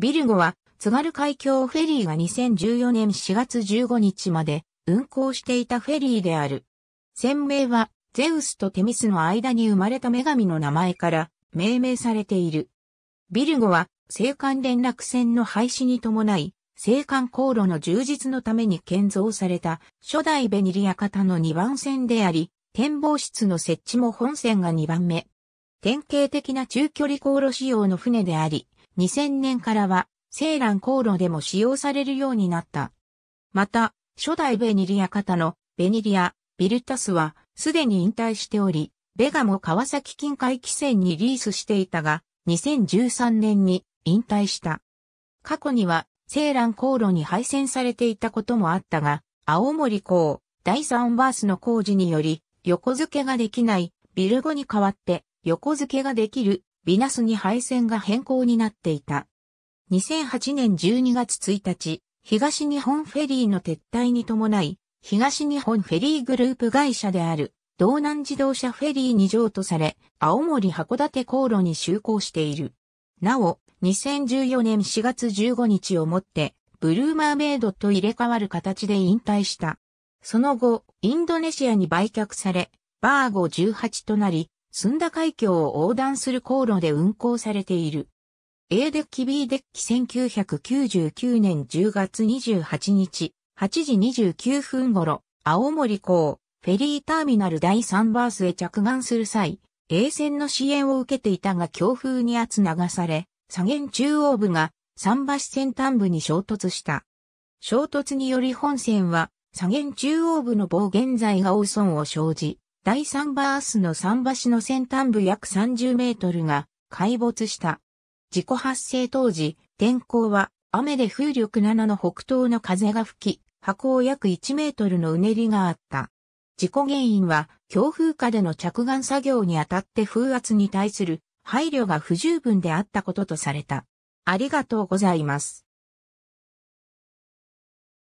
ビルゴは津軽海峡フェリーが2014年4月15日まで運航していたフェリーである。船名はゼウスとテミスの間に生まれた女神の名前から命名されている。ビルゴは青函連絡船の廃止に伴い、青函航路の充実のために建造された初代ベニリア型の2番線であり、展望室の設置も本線が2番目。典型的な中距離航路仕様の船であり、2000年からは、セーラン航路でも使用されるようになった。また、初代ベニリア型のベニリア、ビルタスは、すでに引退しており、ベガも川崎近海汽船にリースしていたが、2013年に引退した。過去には、セーラン航路に配線されていたこともあったが、青森港、第3バースの工事により、横付けができない、ビルゴに代わって、横付けができるビナスに配線が変更になっていた。2008年12月1日、東日本フェリーの撤退に伴い、東日本フェリーグループ会社である、道南自動車フェリーに譲渡され、青森函館航路に就航している。なお、2014年4月15日をもって、ブルーマーメイドと入れ替わる形で引退した。その後、インドネシアに売却され、バーゴ18となり、スんだ海峡を横断する航路で運行されている。A デッキ B デッキ1999年10月28日、8時29分頃、青森港、フェリーターミナル第3バースへ着岸する際、A 船の支援を受けていたが強風に圧流され、左舷中央部が桟橋先端部に衝突した。衝突により本船は左舷中央部の棒現在が大損を生じ、第3バースの桟橋の先端部約30メートルが海没した。事故発生当時、天候は雨で風力7の北東の風が吹き、箱を約1メートルのうねりがあった。事故原因は強風下での着岸作業にあたって風圧に対する配慮が不十分であったこととされた。ありがとうございます。